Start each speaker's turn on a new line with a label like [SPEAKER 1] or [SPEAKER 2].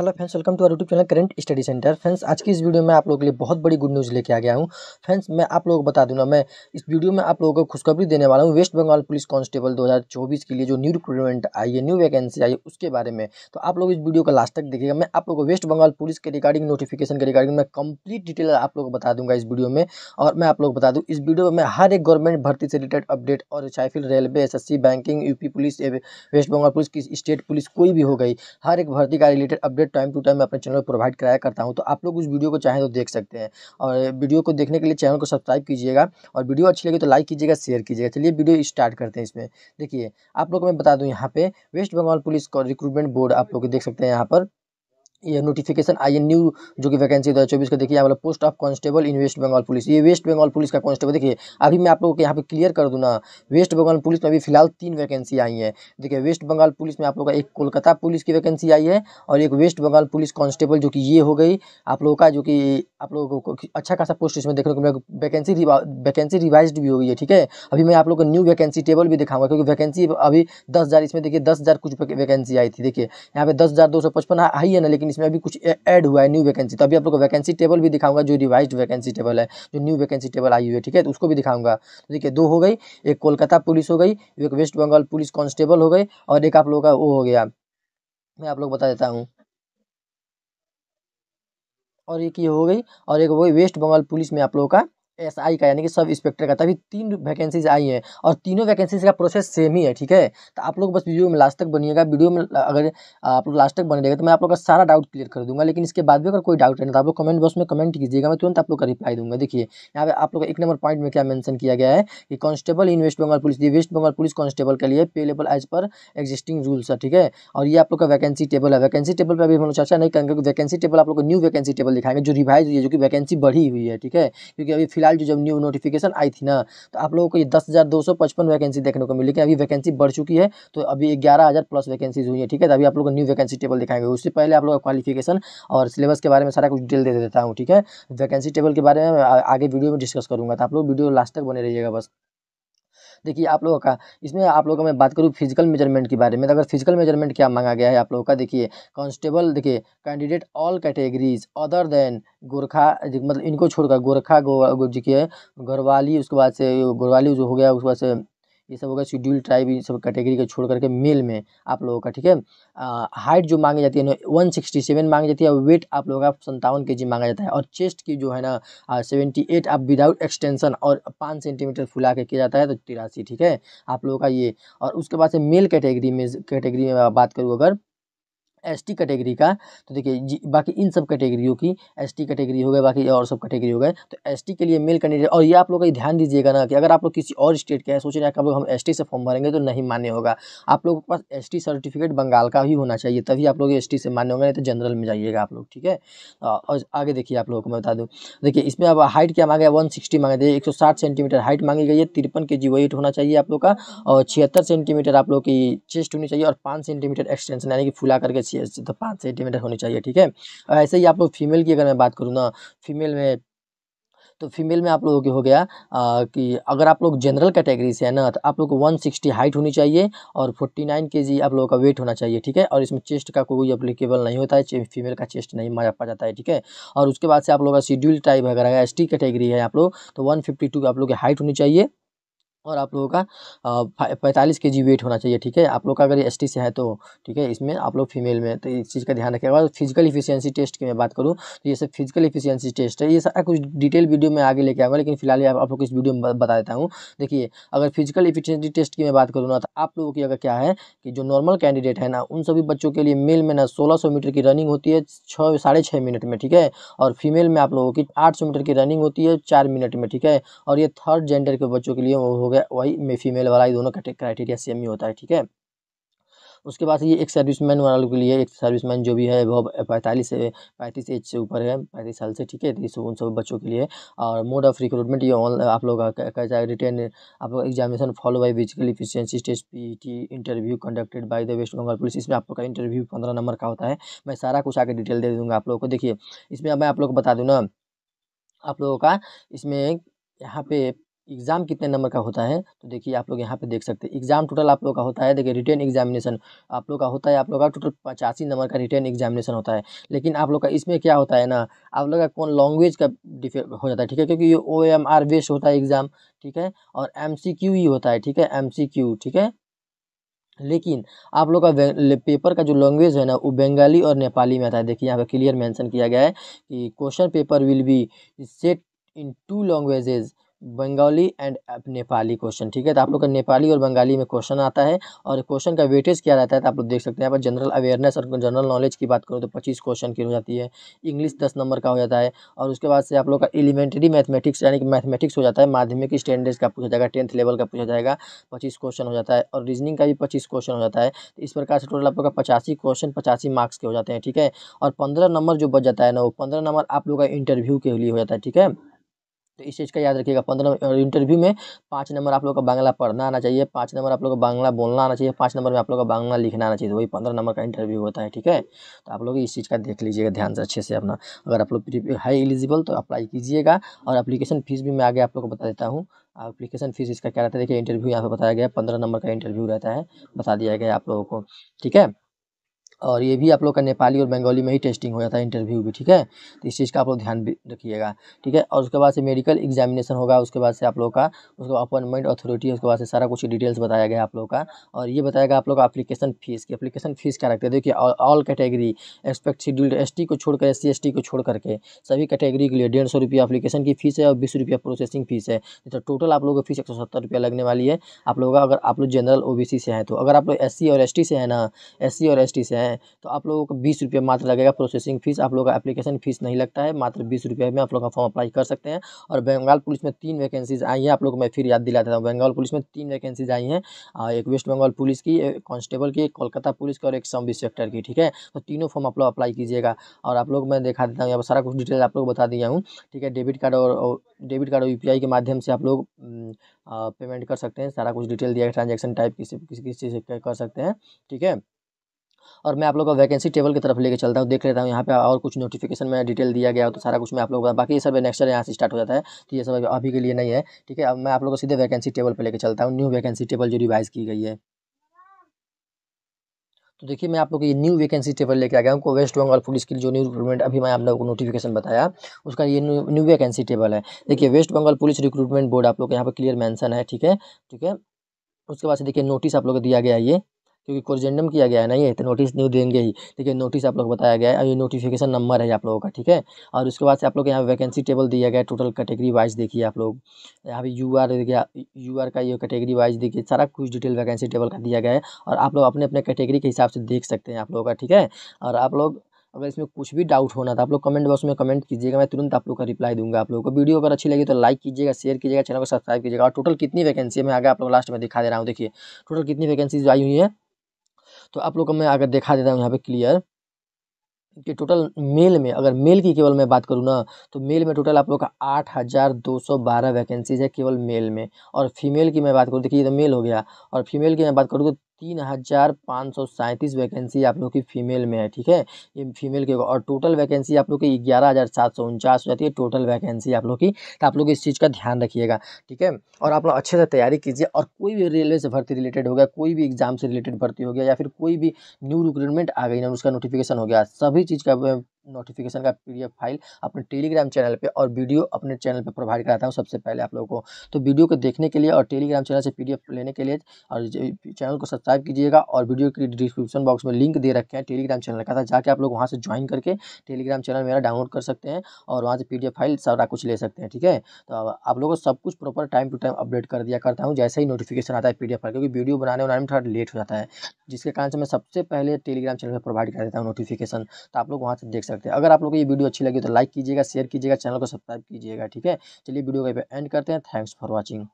[SPEAKER 1] hello friends welcome to our YouTube channel current study centre friends आज की इस video में आप लोगों के लिए बहुत बड़ी गुड न्यूज़ लेके आ गया हूँ फ्रेंड्स मैं आप लोगों को बता दूँगा मैं इस वीडियो में आप लोगों को खुशखबरी देने वाला हूँ वेस्ट बंगाल पुलिस कांस्टेबल 2024 के लिए जो न्यू रिक्रूटमेंट आई है न्यू वैकेंसी आई है उसके बारे में तो आप लोग इस वीडियो का लास्ट तक देखिएगा मैं आप लोगों को वेस्ट बंगाल पुलिस के रिगार्डिंग नोटिफिकेशन के रिगार्डिंग मैं कंप्लीट डिटेल आप लोग बता दूंगा इस वीडियो में और मैं आप लोग बता दूँ इस वीडियो में हर एक गवर्नमेंट भर्ती से रिलेटेड अपडेट और चाहे फिर railway S banking UP police West Bengal police की स्टेट पुलिस कोई भी हो गई हर एक भर्ती का related update time to time मैं अपने चैनल पर प्रोवाइड कराया करता हूँ तो आप लोग उस वीडियो को चाहें तो देख सकते हैं और वीडियो को देखने के लिए चैनल को सब्सक्राइब कीजिएगा और वीडियो अच्छी लगी तो लाइक कीजिएगा शेयर कीजिएगा चलिए वीडियो स्टार्ट करते हैं इसमें देखिए आप लोग को मैं बता दूँ यहाँ पे West Bengal police recruitment board आप लोग देख सकते हैं यहाँ पर ये नोटिफिकेशन आई एन न्यू जो कि वैकेंसी दो हज़ार चौबीस का देखिए यहाँ वाला post of constable in West Bengal police ये वेस्ट बंगाल पुलिस का कांस्टेबल देखिए अभी मैं आप लोगों को यहाँ पे क्लियर कर दूँ ना वेस्ट बंगाल पुलिस में अभी फिलहाल तीन वैकेंसी आई है देखिए वेस्ट बंगाल पुलिस में आप लोगों का एक कोलकाता पुलिस की वैकेंसी आई है और एक वेस्ट बंगाल पुलिस कॉन्स्टेबल जो कि ये हो गई आप लोगों का जो कि आप लोगों को अच्छा खासा पोस्ट इसमें देखने को मिला वैकेंसी वैकेंसी रिवाइज भी हो गई है ठीक है अभी मैं आप लोगों को न्यू वैकेंसी टेबल भी दिखाऊंगा क्योंकि वैकेंसी अभी दस इसमें देखिए दस कुछ वैकेंसी आई थी देखिए यहाँ पे दस आई हाँ, है ना लेकिन लेकिन इसमें अभी कुछ ऐड हुआ है न्यू वैकेंसी तो अभी आप लोग को वैकेंसी टेबल भी दिखाऊंगा जो रिवाइज वैकेंसी टेबल है जो न्यू वैकेंसी टेबल आई हुई है ठीक है तो उसको भी दिखाऊंगा तो देखिए दो हो गई एक कोलकाता पुलिस हो गई एक वेस्ट बंगाल पुलिस कांस्टेबल हो गई और एक आप लोगों का वो हो गया मैं आप लोग बता देता हूँ और एक ये हो गई और एक हो गई वेस्ट बंगाल पुलिस में आप लोगों का एस आई का यानी कि सब इंस्पेक्टर का तभी तीन वैकेंसीज आई हैं और तीनों वैकेंसीज का प्रोसेस सेम ही है ठीक है तो आप लोग बस वीडियो में लास्ट तक बनिएगा वीडियो में अगर आप लोग लास्ट तक बने रहेगा तो मैं आप लोग का सारा डाउट क्लियर कर दूंगा लेकिन इसके बाद भी अगर कोई डाउट रहना तो आप लोग कमेंट बॉक्स में कमेंट कीजिएगा मैं तुरंत आप लोग का रिप्लाई दूंगा देखिए यहाँ पे आप लोग एक नंबर पॉइंट में क्या मैंशन किया गया है कि constable in West Bengal police West Bengal police constable के लिए पे एज पर एक्जिस्टिंग रूल्स है ठीक है और ये आप लोग का वैकेंसी टेबल है वैकेंसी टेबल पर अभी हम लोग चर्चा नहीं करेंगे वैकेंसी टेबल आप लोग न्यू वैकेंसी टेबल दिखाएंगे जो रिवाइज हुई है जो कि वैकेंसी बढ़ी हुई है ठीक है क्योंकि अभी फिलहाल फिलहाल जो जब न्यू नोटिफिकेशन आई थी ना तो आप लोगों को ये दस हज़ार दो सौ पचपन वैकेंसी देखने को मिली लेकिन अभी वैकेंसी बढ़ चुकी है तो अभी ग्यारह हज़ार प्लस वैकेंसीज हुई है ठीक है तो अभी आप लोग न्यू वैकेंसी टेबल दिखाएंगे उससे पहले आप लोग का क्वालिफिकेशन और सिलेबस के बारे में सारा कुछ डिटेल दे देता हूँ ठीक है वैकेंसी टेबल के बारे में आगे वीडियो में डिस्कस करूँगा तो आप लोग वीडियो लास्ट तक बने रहिएगा बस देखिए आप लोगों का इसमें आप लोगों का मैं बात करूँ फिजिकल मेजरमेंट के बारे में तो अगर फिजिकल मेजरमेंट क्या मांगा गया है आप लोगों का देखिए कांस्टेबल देखिए candidate all categories other than Gorkha मतलब इनको छोड़कर गोरखा गो देखिए घरवाली उसके बाद से घरवाली जो हो गया उसके बाद से ये सब होगा शेड्यूल ट्राइब इन सब कैटेगरी को छोड़ करके मेल में आप लोगों का ठीक है हाइट जो मांगी जाती है ना वन सिक्सटी सेवन मांगी जाती है और वेट आप लोगों का संतावन के जी मांगा जाता है और चेस्ट की जो है ना सेवेंटी एट आप विदाउट एक्सटेंशन और पाँच सेंटीमीटर फुला के किया जाता है तो तिरासी ठीक है आप लोगों का ये और उसके बाद से मेल कैटेगरी में कैटेगरी में बात करूँ अगर एसटी कैटेगरी का तो देखिए बाकी इन सब कैटेगरियों की एसटी कैटेगरी हो गए बाकी और सब कैटेगरी हो गए तो एसटी के लिए मेल कैंडिडेट और ये आप लोग का ध्यान दीजिएगा ना कि अगर आप लोग किसी और स्टेट के हैं सोच रहे हैं कि आप लोग हम एसटी से फॉर्म भरेंगे तो नहीं मान्य होगा आप लोगों के पास टी सर्टिफिकेट बंगाल का ही होना चाहिए तभी आप लोग टी से मान्य होंगे नहीं तो जनरल में जाइएगा आप लोग ठीक है और आगे देखिए आप लोगों को मैं बता दूँ देखिए इसमें अब हाइट क्या मांगे वन सिक्सटी मांगे देखिए एक सेंटीमीटर हाइट मांगी गई है तिरपन के जी वेट होना चाहिए आप लोग का और छिहत्तर सेंटीमीटर आप लोग की चेस्ट होनी चाहिए और पाँच सेंटीमीटर एक्सटेंशन यानी कि फुला करके सी तो पाँच सेंटीमीटर होनी चाहिए ठीक है ऐसे ही आप लोग फीमेल की अगर मैं बात करूँ ना फीमेल में तो फीमेल में आप लोगों के हो गया आ, कि अगर आप लोग जनरल कैटेगरी से है ना तो आप लोग को 160 हाइट होनी चाहिए और 49 केजी आप लोगों का वेट होना चाहिए ठीक है और इसमें चेस्ट का कोई अप्लीकेबल नहीं होता है फीमेल का चेस्ट नहीं पा जाता है ठीक है और उसके बाद से आप लोग का शेड्यूल टाइप अगर एस टी कैटेगरी है आप लोग तो वन आप लोग की हाइट होनी चाहिए और आप लोगों का पैंतालीस के जी वेट होना चाहिए ठीक है आप लोग का अगर एस टी से है तो ठीक है इसमें आप लोग फीमेल में तो इस चीज़ का ध्यान रखिएगा और फिजिकल इफिशियंसी टेस्ट की मैं बात करूँ तो ये सब फिजिकल इफिशियंसी टेस्ट है ये सारा कुछ डिटेल वीडियो में आगे लेके आऊँगा लेकिन फिलहाल आप, आप लोग इस वीडियो में बता देता हूँ देखिए अगर फिजिकल इफिशियंसी टेस्ट की मैं बात करूँ ना तो आप लोगों की अगर क्या है कि जो नॉर्मल कैंडिडेट है ना उन सभी बच्चों के लिए मेल में ना सोलह मीटर की रनिंग होती है छः साढ़े छः मिनट में ठीक है और फीमेल में आप लोगों की आठ मीटर की रनिंग होती है चार मिनट में ठीक है और ये थर्ड जेंडर के बच्चों के लिए गया वही में फीमेल वाला ये दोनों क्राइटेरिया सेम ही होता है ठीक है उसके बाद ये एक सर्विसमैन वालों के लिए एक सर्विसमैन जो भी है वो पैंतालीस से पैंतीस एज से ऊपर है पैंतीस साल से ठीक है तो उन सब बच्चों के लिए और मोड ऑफ रिक्रूटमेंट ये ऑन आप लोग का जाए रिटर्न आप लोग examination follow by physical efficiency test P T interview conducted by the West Bengal police इसमें आप लोग का इंटरव्यू पंद्रह नंबर का होता है मैं सारा कुछ आगे डिटेल दे दूँगा आप लोगों को देखिए इसमें मैं आप लोग को बता दूँ ना आप लोगों का इसमें यहाँ पे एग्ज़ाम कितने नंबर का होता है तो देखिए आप लोग यहाँ पे देख सकते हैं एग्ज़ाम टोटल आप लोग का होता है देखिए रिटर्न एग्जामिनेशन आप लोग का होता है आप लोग का टोटल पचासी नंबर का रिटर्न एग्जामिनेशन होता है लेकिन आप लोग का इसमें क्या होता है ना आप लोग का कौन लैंग्वेज का डिफे हो जाता है ठीक है क्योंकि ये ओ एम आर बेस्ड होता है एग्ज़ाम ठीक है और एम सी क्यू ही होता है ठीक है एम सी क्यू ठीक है लेकिन आप लोग का पेपर का जो लैंग्वेज है ना वो बंगाली और नेपाली में आता है देखिए यहाँ पर क्लियर मैंशन किया गया है कि question paper will be set in two languages Bengali and Nepali question ठीक है तो आप लोग का नेपाली और बंगाली में क्वेश्चन आता है और क्वेश्चन का वेटेज क्या रहता है तो आप लोग देख सकते हैं यहाँ पर जनरल अवेयरनेस और जनरल नॉलेज की बात करो तो पच्चीस क्वेश्चन की हो जाती है इंग्लिश दस नंबर का हो जाता है और उसके बाद से आप लोग का एलिमेंट्री मैथमेटिक्स यानी कि मैथमेटिक्स हो जाता है माध्यमिक स्टैंडर्ड्स का पूछा जाएगा टेंथ लेवल का पूछा जाएगा पच्चीस क्वेश्चन हो जाता है और रीजनिंग का भी पच्चीस क्वेश्चन हो जाता है तो इस प्रकार से टोटल आप लोग का पचासी क्वेश्चन पचासी मार्क्स के हो जाते हैं ठीक है और पंद्रह नंबर जो बच जाता है ना वो पंद्रह नंबर आप लोग का इंटरव्यू के लिए हो जाता है ठीक है तो इस चीज़ का याद रखिएगा पंद्रह और इंटरव्यू में पाँच नंबर आप लोग का बांग्ला पढ़ना आना चाहिए पाँच नंबर आप लोग का बांग्ला बोलना आना चाहिए पाँच नंबर में आप लोग का बांग्ला लिखना आना चाहिए तो वही पंद्रह नंबर का इंटरव्यू होता है ठीक है तो आप लोग इस चीज़ का देख लीजिएगा ध्यान से अच्छे से अपना अगर आप लोग हाई एलिजिबल तो अप्लाई कीजिएगा और अप्लीकेशन फ़ीस भी मैं आगे आप लोग को बता देता हूँ अपलीकेशन फ़ीस इसका क्या रहता है देखिए इंटरव्यू यहाँ पर बताया गया पंद्रह नंबर का इंटरव्यू रहता है बता दिया गया आप लोगों को ठीक है और ये भी आप लोग का नेपाली और बंगाली में ही टेस्टिंग हो जाता है इंटरव्यू भी ठीक है तो इस चीज़ का आप लोग ध्यान भी रखिएगा ठीक है और उसके बाद से मेडिकल एग्जामिनेशन होगा उसके बाद से आप लोग का उसके बाद अपॉइंटमेंट अथॉरिटी उसके बाद से सारा कुछ डिटेल्स बताया गया आप लोग का और ये बताया गया आप लोग का अप्लीकेशन फीस की अप्लीकेशन फीस क्या रखते हैं देखिए all category expect scheduled S को छोड़कर एस सी को छोड़ करके सभी कैटेगरी के लिए डेढ़ सौ रुपया की फीस है और बीस रुपया प्रोसेसिंग फीस है तो टोटल आप लोगों की फीस एक सौ सत्तर रुपया लगने वाली है आप लोगों का अगर आप लोग जनरल ओ से हैं तो अगर आप लोग एस और एस से हैं ना एस और एस से हैं हैं तो आप लोगों को बीस रुपये मात्र लगेगा प्रोसेसिंग फीस आप लोग का एप्लीकेशन फीस नहीं लगता है मात्र बीस रुपये में आप लोग का फॉर्म अप्लाई कर सकते हैं और बंगाल पुलिस में तीन वैकेंसीज आई हैं आप लोग मैं फिर याद दिला देता हूँ बंगाल पुलिस में तीन वैकेंसीज आई हैं एक वेस्ट बंगाल पुलिस की एक कॉन्स्टेबल की कोलकाता पुलिस की और एक सब सेक्टर की ठीक है तो तीनों फॉर्म आप लोग अप्लाई कीजिएगा और आप लोग मैं दिखा देता हूँ यहाँ पर सारा कुछ डिटेल आप लोग बता दिया हूँ ठीक है डेबिट कार्ड और डेबिट कार्ड और यू के माध्यम से आप लोग पेमेंट कर सकते हैं सारा कुछ डिटेल दिया है ट्रांजेक्शन टाइप किसी किसी किसी कर सकते हैं ठीक है और मैं आप लोग का वैकेंसी टेबल की तरफ लेके चलता हूँ देख लेता हूँ यहाँ पे और कुछ नोटिफिकेशन में डिटेल दिया गया तो सारा कुछ मैं आप लोग का बाकी ये सब नेक्स्ट यहाँ से स्टार्ट हो जाता है तो ये सब अभी के लिए नहीं है ठीक है अब मैं आप लोग को सीधे वैकेंसी टेबल पर लेकर चलता हूँ न्यू वैकेंसी टेबल जो रिवाइज की गई है तो देखिए मैं आप लोग ये न्यू वैकेंसी टेबल लेके आ गया हूँ वेस्ट बंगाल पुलिस की जो न्यू रिक्रूटमेंट अभी मैं आप लोगों को नोटिफिकेशन बताया उसका ये न्यू वैकेंसी टेबल है देखिए West Bengal police recruitment board आप लोग यहाँ पर क्लियर मैंसन है ठीक है ठीक है उसके बाद से देखिए नोटिस आप लोग को दिया गया ये क्योंकि कोरजेंडम किया गया है ना ये तो नोटिस न्यू देंगे ही ठीक है नोटिस आप लोग बताया गया है ये नोटिफिकेशन नंबर है आप लोगों का ठीक है और उसके बाद से आप लोग यहाँ वैकेंसी टेबल दिया गया है टोटल कैटेगरी वाइज देखिए आप लोग यहाँ पे यू आर गया यू आर का ये कैटेगरी वाइज देखिए सारा कुछ डिटेल वैकेंसी टेबल का दिया गया है और आप लोग अपने अपने कैटेगरी के हिसाब से देख सकते हैं आप लोगों का ठीक है और आप लोग अगर इसमें कुछ भी डाउट होना था आप लोग कमेंट बॉक्स में कमेंट कीजिएगा मैं तुरंत आप लोग का रिप्लाई दूंगा आप लोगों को वीडियो अगर अच्छी लगी तो लाइक कीजिएगा शेयर कीजिएगा चैनल को सब्सक्राइब कीजिएगा और टोटल कितनी वैकेंसी है मैं आगे आप लोग लास्ट में दिखा दे रहा हूँ देखिए टोटल कितनी वैकेंसीज आई हुई है तो आप लोग को मैं अगर देखा देता हूँ यहाँ पे क्लियर कि टोटल मेल में अगर मेल की केवल मैं बात करूँ ना तो मेल में टोटल आप लोग का आठ हज़ार दो सौ बारह वैकेंसीज है केवल मेल में और फीमेल की मैं बात करूँ देखिए तो मेल हो गया और फीमेल की मैं बात करूँ तो तीन हज़ार पाँच सौ सैंतीस वैकेंसी आप लोग की फीमेल में है ठीक है ये फीमेल के और टोटल वैकेंसी आप लोग की ग्यारह हज़ार सात सौ उनचास हो जाती है टोटल वैकेंसी आप लोग की तो आप लोग इस चीज़ का ध्यान रखिएगा ठीक है और आप लोग अच्छे से तैयारी कीजिए और कोई भी रेलवे से भर्ती रिलेटेड हो गया कोई भी एग्जाम से रिलेटेड भर्ती हो गया या फिर कोई भी न्यू रिक्रूटमेंट आ गई ना उसका नोटिफिकेशन हो गया सभी चीज़ का नोटिफिकेशन का पी फाइल अपने टेलीग्राम चैनल पे और वीडियो अपने चैनल पे प्रोवाइड कराता हूँ सबसे पहले आप लोगों को तो वीडियो को देखने के लिए और टेलीग्राम चैनल से पी लेने के लिए और चैनल को सब्सक्राइब कीजिएगा और वीडियो की डिस्क्रिप्शन बॉक्स में लिंक दे रखे हैं टेलीग्राम चैनल का था तो जाके आप लोग वहाँ से ज्वाइन करके टेलीग्राम चैनल मेरा डाउनलोड कर सकते हैं और वहाँ से पी फाइल सारा कुछ ले सकते हैं ठीक है तो आप लोगों को सब कुछ proper time to time update कर दिया करता हूँ जैसे ही नोटिफिकेशन आता है पी फाइल क्योंकि वीडियो बनाने बनाने में थोड़ा लेट हो जाता है जिसके कारण से मैं सबसे पहले टेलीग्राम चैनल पर प्रोवाइड कर देता हूँ नोटिफिकेशन तो आप लोग वहाँ से देख सकते हैं अगर आप लोग को ये वीडियो अच्छी लगी तो लाइक कीजिएगा शेयर कीजिएगा चैनल को सब्सक्राइब कीजिएगा ठीक है चलिए वीडियो का एंड करते हैं थैंक्स फॉर वॉचिंग